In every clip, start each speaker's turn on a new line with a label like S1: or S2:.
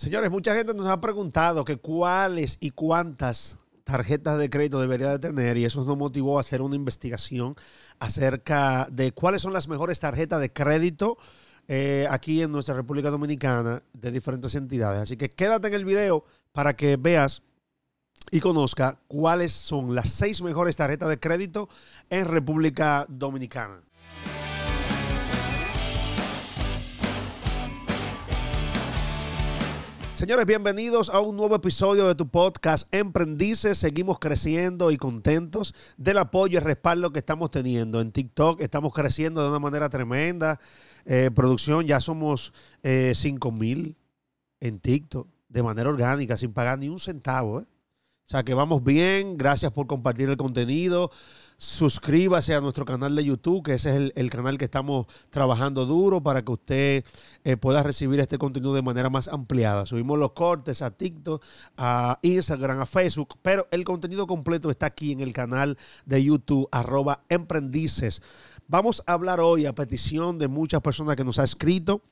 S1: Señores, mucha gente nos ha preguntado que cuáles y cuántas tarjetas de crédito debería de tener y eso nos motivó a hacer una investigación acerca de cuáles son las mejores tarjetas de crédito eh, aquí en nuestra República Dominicana de diferentes entidades. Así que quédate en el video para que veas y conozca cuáles son las seis mejores tarjetas de crédito en República Dominicana. Señores, bienvenidos a un nuevo episodio de tu podcast Emprendices. Seguimos creciendo y contentos del apoyo y respaldo que estamos teniendo. En TikTok estamos creciendo de una manera tremenda. Eh, producción, ya somos 5 eh, mil en TikTok de manera orgánica, sin pagar ni un centavo. ¿eh? O sea que vamos bien. Gracias por compartir el contenido suscríbase a nuestro canal de YouTube, que ese es el, canal que estamos trabajando duro para que usted eh, pueda recibir este contenido de manera más ampliada. Subimos los cortes a TikTok, a Instagram, a Facebook, pero el contenido completo está aquí en el canal de YouTube, arroba emprendices. Vamos a hablar hoy a petición de muchas personas que nos ha escrito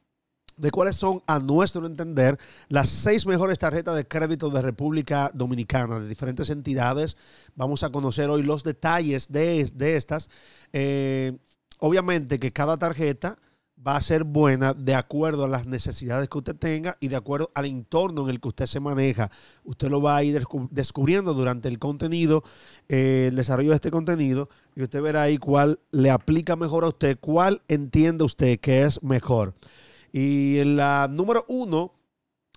S1: de cuáles son, a nuestro entender, las seis mejores tarjetas de crédito de República Dominicana, de diferentes entidades. Vamos a conocer hoy los detalles de, estas. Eh, obviamente que cada tarjeta va a ser buena de acuerdo a las necesidades que usted tenga y de acuerdo al entorno en el que usted se maneja. Usted lo va a ir descubriendo durante el contenido, eh, el desarrollo de este contenido, y usted verá ahí cuál le aplica mejor a usted, cuál entiende usted que es mejor. Y en la número uno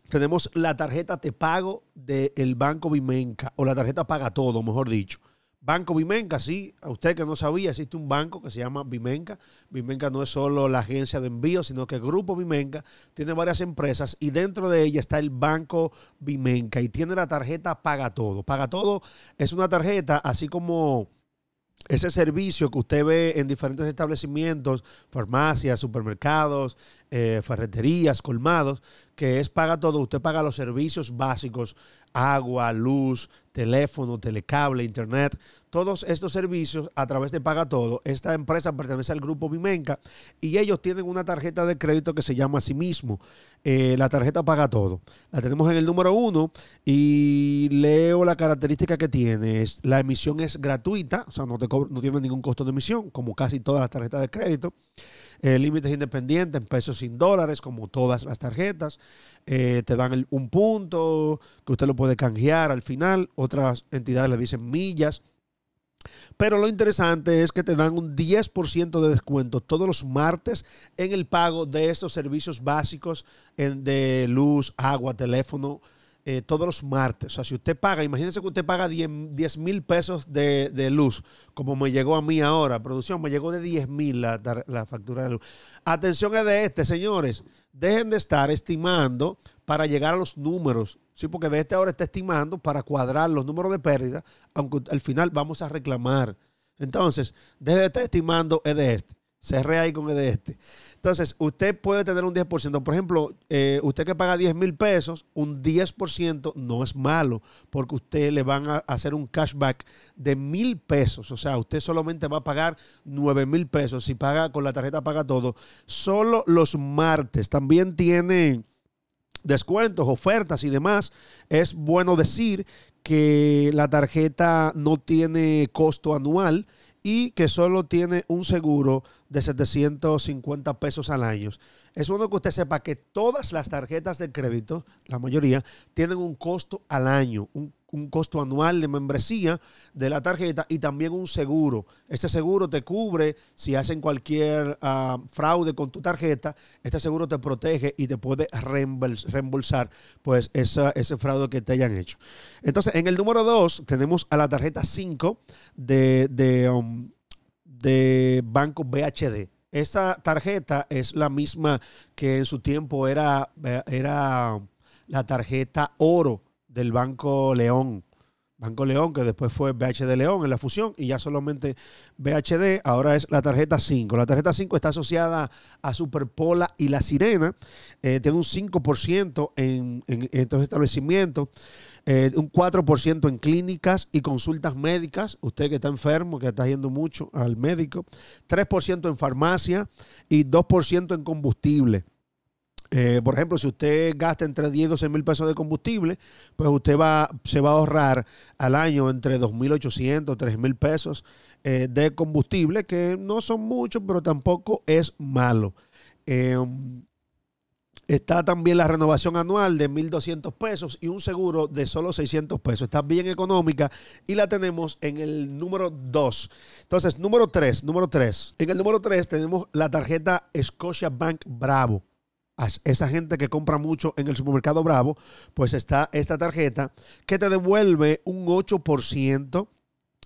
S1: tenemos la tarjeta Te Pago del Banco Vimenca, o la tarjeta Paga Todo, mejor dicho. Banco Vimenca, sí, a usted que no sabía, existe un banco que se llama Vimenca. Vimenca no es solo la agencia de envío, sino que Grupo Vimenca tiene varias empresas y dentro de ella está el Banco Vimenca y tiene la tarjeta Paga Todo. Paga Todo es una tarjeta así como ese servicio que usted ve en diferentes establecimientos, farmacias, supermercados, eh, ferreterías, colmados, que es paga todo. Usted paga los servicios básicos, agua, luz, teléfono, telecable, internet todos estos servicios a través de Paga Todo. Esta empresa pertenece al grupo Vimenca y ellos tienen una tarjeta de crédito que se llama a sí mismo eh, la tarjeta Paga Todo. La tenemos en el número uno y leo la característica que tiene. es La emisión es gratuita, o sea, no, te tiene ningún costo de emisión, como casi todas las tarjetas de crédito. Eh, límites independientes en pesos sin dólares, como todas las tarjetas. Eh, te dan un punto que usted lo puede canjear al final. Otras entidades le dicen millas. Pero lo interesante es que te dan un 10% de descuento todos los martes en el pago de esos servicios básicos de luz, agua, teléfono, eh, todos los martes. O sea, si usted paga, imagínense que usted paga 10 mil pesos de, luz, como me llegó a mí ahora, producción, me llegó de 10 mil la, factura de luz. Atención a de este, señores, dejen de estar estimando para llegar a los números, ¿sí? porque de este ahora está estimando para cuadrar los números de pérdida, aunque al final vamos a reclamar. Entonces, desde estar estimando es de este. Cerré ahí con el de este. Entonces, usted puede tener un 10%. Por ejemplo, eh, usted que paga 10 mil pesos, un 10% no es malo, porque usted le van a hacer un cashback de mil pesos. O sea, usted solamente va a pagar 9 mil pesos. Si paga con la tarjeta, paga todo. Solo los martes. También tiene descuentos, ofertas y demás, es bueno decir que la tarjeta no tiene costo anual y que solo tiene un seguro de 750 pesos al año. Es bueno que usted sepa que todas las tarjetas de crédito, la mayoría, tienen un costo al año, un, costo anual de membresía de la tarjeta y también un seguro. Este seguro te cubre si hacen cualquier ah, fraude con tu tarjeta, este seguro te protege y te puede reembolsar pues ese fraude que te hayan hecho. Entonces, en el número 2 tenemos a la tarjeta 5 de... de um, de Banco BHD. Esta tarjeta es la misma que en su tiempo era, eh, era la tarjeta oro del Banco León. Banco León, que después fue BHD León en la fusión, y ya solamente BHD, ahora es la tarjeta 5. La tarjeta 5 está asociada a Superpola y La Sirena, eh, tiene un 5% en, estos establecimientos, eh, un 4% en clínicas y consultas médicas, usted que está enfermo, que está yendo mucho al médico, 3% en farmacia y 2% en combustible. Eh, por ejemplo, si usted gasta entre 10 y 12 mil pesos de combustible, pues usted va, se va a ahorrar al año entre 2.800, y mil pesos eh, de combustible, que no son muchos, pero tampoco es malo. Em, está también la renovación anual de 1.200 pesos y un seguro de solo 600 pesos. Está bien económica y la tenemos en el número 2. Entonces, número 3, número 3. En el número 3 tenemos la tarjeta Scotia Bank Bravo esa gente que compra mucho en el supermercado Bravo, pues está esta tarjeta que te devuelve un 8%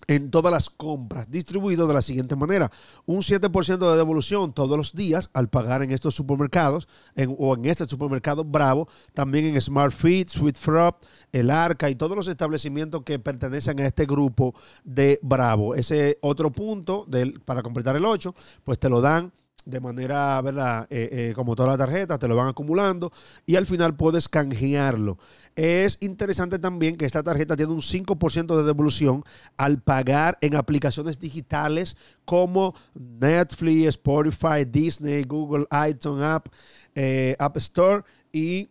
S1: en todas las compras, distribuido de la siguiente manera. Un 7% de devolución todos los días al pagar en estos supermercados o en este supermercado Bravo, también en Smart Feed, Sweet Frog, El Arca y todos los establecimientos que pertenecen a este grupo de Bravo. Ese otro punto para completar el 8, pues te lo dan de manera, ¿verdad? Eh, eh, como toda la tarjeta, te lo van acumulando y al final puedes canjearlo. Es interesante también que esta tarjeta tiene un 5% de devolución al pagar en aplicaciones digitales como Netflix, Spotify, Disney, Google, iTunes App, eh, App Store y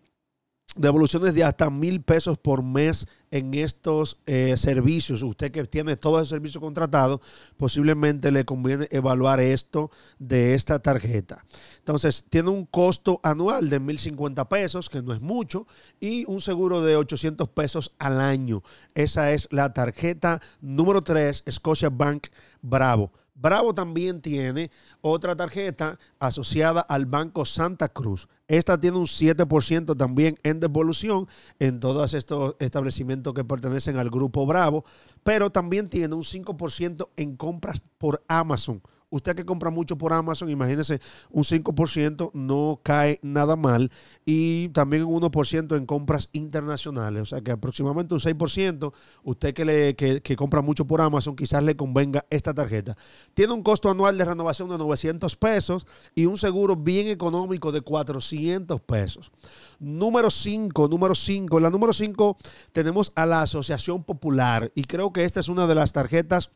S1: devoluciones de hasta mil pesos por mes en estos eh, servicios. Usted que tiene todo el servicio contratado, posiblemente le conviene evaluar esto de esta tarjeta. Entonces, tiene un costo anual de mil cincuenta pesos, que no es mucho, y un seguro de 800 pesos al año. Esa es la tarjeta número 3, Scotia Bank Bravo. Bravo también tiene otra tarjeta asociada al Banco Santa Cruz. Esta tiene un 7% también en devolución en todos estos establecimientos que pertenecen al grupo Bravo, pero también tiene un 5% en compras por Amazon. Usted que compra mucho por Amazon, imagínese, un 5% no cae nada mal. Y también un 1% en compras internacionales. O sea que aproximadamente un 6%, usted que, le, que, compra mucho por Amazon, quizás le convenga esta tarjeta. Tiene un costo anual de renovación de 900 pesos y un seguro bien económico de 400 pesos. Número 5, número 5. En la número 5 tenemos a la Asociación Popular y creo que esta es una de las tarjetas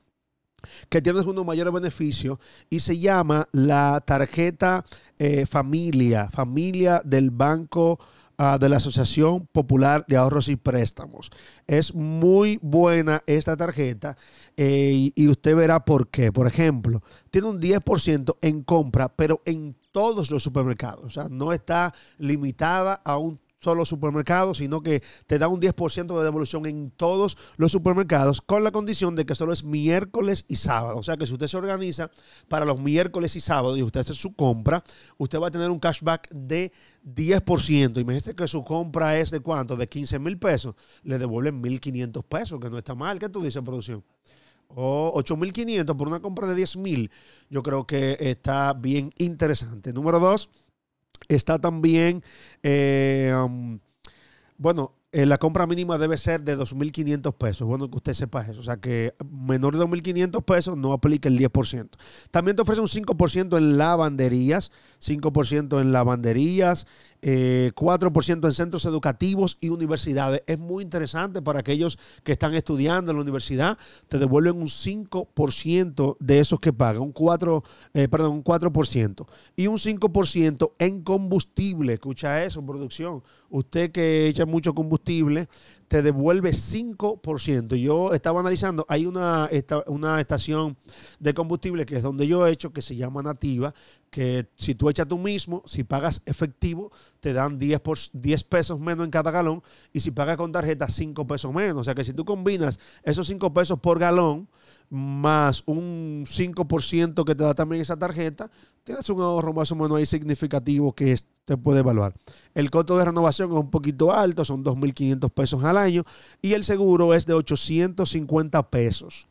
S1: que tienes uno mayores beneficio y se llama la tarjeta eh, familia, familia del Banco ah, de la Asociación Popular de Ahorros y Préstamos. Es muy buena esta tarjeta eh, y, y usted verá por qué. Por ejemplo, tiene un 10% en compra, pero en todos los supermercados. O sea, no está limitada a un solo supermercados, sino que te da un 10% de devolución en todos los supermercados con la condición de que solo es miércoles y sábado. O sea que si usted se organiza para los miércoles y sábados y usted hace su compra, usted va a tener un cashback de 10%. Imagínese que su compra es de cuánto? De 15 mil pesos. Le devuelven 1.500 pesos, que no está mal. ¿Qué tú dices, producción? o mil 8.500 por una compra de 10.000. Yo creo que está bien interesante. Número dos. Está también, eh, um, bueno, eh, la compra mínima debe ser de 2.500 pesos. Bueno, que usted sepa eso. O sea, que menor de 2.500 pesos no aplica el 10%. También te ofrece un 5% en lavanderías, 5% en lavanderías, 4% eh, en centros educativos y universidades. Es muy interesante para aquellos que están estudiando en la universidad. Te devuelven un 5% de esos que pagan, un 4%, eh, perdón, un 4%. Y un 5% en combustible. Escucha eso, producción. Usted que echa mucho combustible combustible te devuelve 5%. Yo estaba analizando, hay una, estación de combustible que es donde yo he hecho, que se llama Nativa, que si tú echas tú mismo, si pagas efectivo, te dan 10, por, 10 pesos menos en cada galón y si pagas con tarjeta, 5 pesos menos. O sea que si tú combinas esos 5 pesos por galón, más un 5% que te da también esa tarjeta, tienes un ahorro más o menos ahí significativo que te puede evaluar. El costo de renovación es un poquito alto, son 2.500 pesos al año y el seguro es de 850 pesos.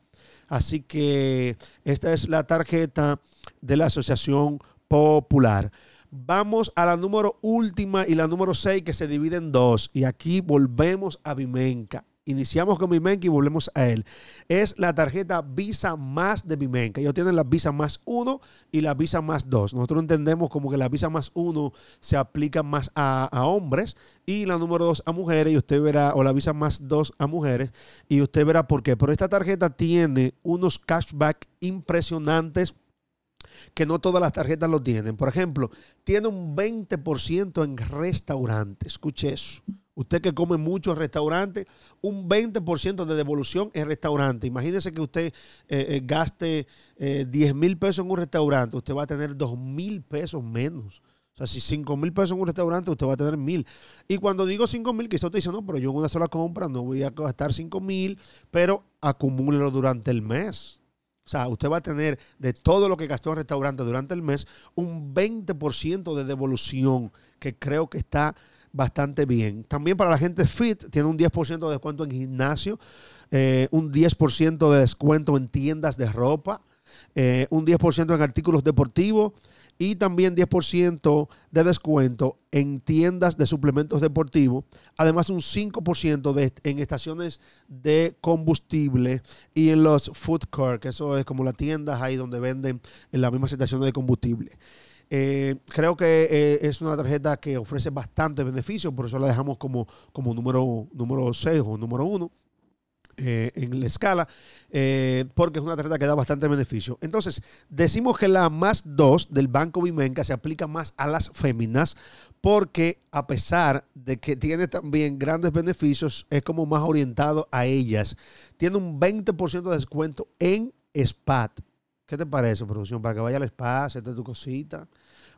S1: Así que esta es la tarjeta de la Asociación Popular. Vamos a la número última y la número 6 que se divide en dos. Y aquí volvemos a Vimenca. Iniciamos con Bimenca y volvemos a él. Es la tarjeta Visa Más de Bimenca. Ellos tienen la Visa Más 1 y la Visa Más 2. Nosotros entendemos como que la Visa Más 1 se aplica más a, hombres y la número 2 a mujeres. Y usted verá, o la Visa Más 2 a mujeres. Y usted verá por qué. Pero esta tarjeta tiene unos cashback impresionantes que no todas las tarjetas lo tienen. Por ejemplo, tiene un 20% en restaurantes. Escuche eso. Usted que come mucho en restaurante, un 20% de devolución en restaurante. Imagínese que usted eh, eh, gaste 10 eh, mil pesos en un restaurante, usted va a tener 2 mil pesos menos. O sea, si 5 mil pesos en un restaurante, usted va a tener mil. Y cuando digo 5 mil, quizá usted dice, no, pero yo en una sola compra no voy a gastar 5 mil, pero acumúlelo durante el mes. O sea, usted va a tener de todo lo que gastó en restaurante durante el mes un 20% de devolución, que creo que está bastante bien. También para la gente fit, tiene un 10% de descuento en gimnasio, eh, un 10% de descuento en tiendas de ropa, eh, un 10% en artículos deportivos y también 10% de descuento en tiendas de suplementos deportivos, además un 5% en estaciones de combustible y en los food court, que eso es como las tiendas ahí donde venden en las mismas estaciones de combustible. Eh, creo que eh, es una tarjeta que ofrece bastante beneficio, por eso la dejamos como, como número, número 6 o número 1. Eh, en la escala, porque es una tarjeta que da bastante beneficio. Entonces, decimos que la más 2 del Banco Vimenca se aplica más a las féminas, porque a pesar de que tiene también grandes beneficios, es como más orientado a ellas. Tiene un 20% de descuento en SPAT. ¿Qué te parece, producción? Para que vaya al espacio, te tu cosita.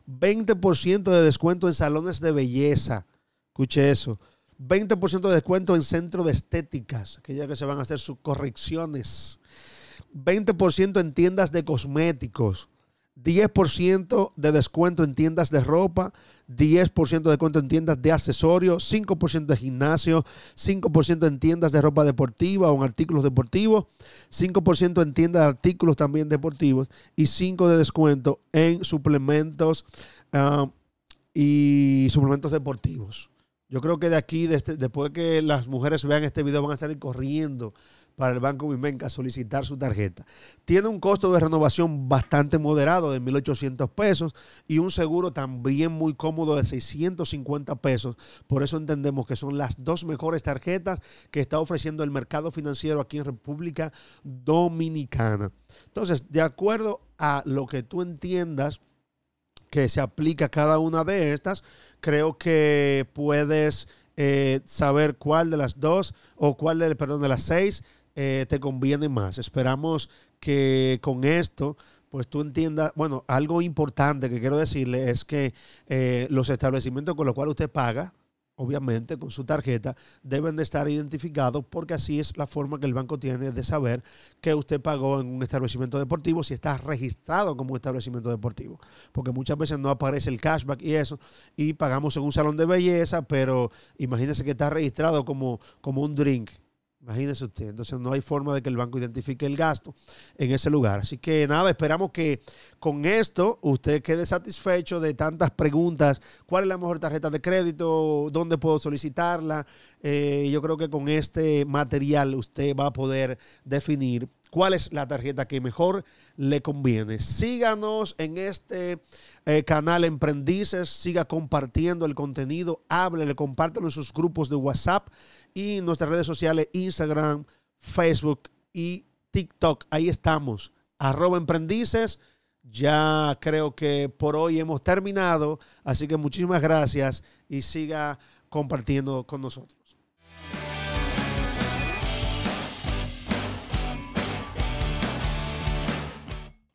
S1: 20% de descuento en salones de belleza. Escuche eso. 20% de descuento en centro de estéticas, ya que se van a hacer sus correcciones. 20% en tiendas de cosméticos. 10% de descuento en tiendas de ropa. 10% de descuento en tiendas de accesorios, 5% de gimnasio, 5% en tiendas de ropa deportiva o en artículos deportivos, 5% en tiendas de artículos también deportivos y 5% de descuento en suplementos ah, y suplementos deportivos. Yo creo que de aquí, después que las mujeres vean este video, van a salir corriendo para el Banco Bimenca solicitar su tarjeta. Tiene un costo de renovación bastante moderado de 1.800 pesos y un seguro también muy cómodo de 650 pesos. Por eso entendemos que son las dos mejores tarjetas que está ofreciendo el mercado financiero aquí en República Dominicana. Entonces, de acuerdo a lo que tú entiendas que se aplica cada una de estas, creo que puedes eh, saber cuál de las dos o cuál de, perdón, de las seis eh, te conviene más. Esperamos que con esto pues tú entiendas, bueno, algo importante que quiero decirle es que eh, los establecimientos con los cuales usted paga, obviamente con su tarjeta, deben de estar identificados porque así es la forma que el banco tiene de saber que usted pagó en un establecimiento deportivo si está registrado como establecimiento deportivo. Porque muchas veces no aparece el cashback y eso, y pagamos en un salón de belleza, pero imagínese que está registrado como, como un drink Imagínese usted. Entonces no hay forma de que el banco identifique el gasto en ese lugar. Así que nada, esperamos que con esto usted quede satisfecho de tantas preguntas. ¿Cuál es la mejor tarjeta de crédito? ¿Dónde puedo solicitarla? Eh, yo creo que con este material usted va a poder definir cuál es la tarjeta que mejor le conviene. Síganos en este eh, canal Emprendices, siga compartiendo el contenido, háblele, compártelo en sus grupos de WhatsApp y nuestras redes sociales, Instagram, Facebook y TikTok. Ahí estamos, arroba Emprendices. Ya creo que por hoy hemos terminado, así que muchísimas gracias y siga compartiendo con nosotros.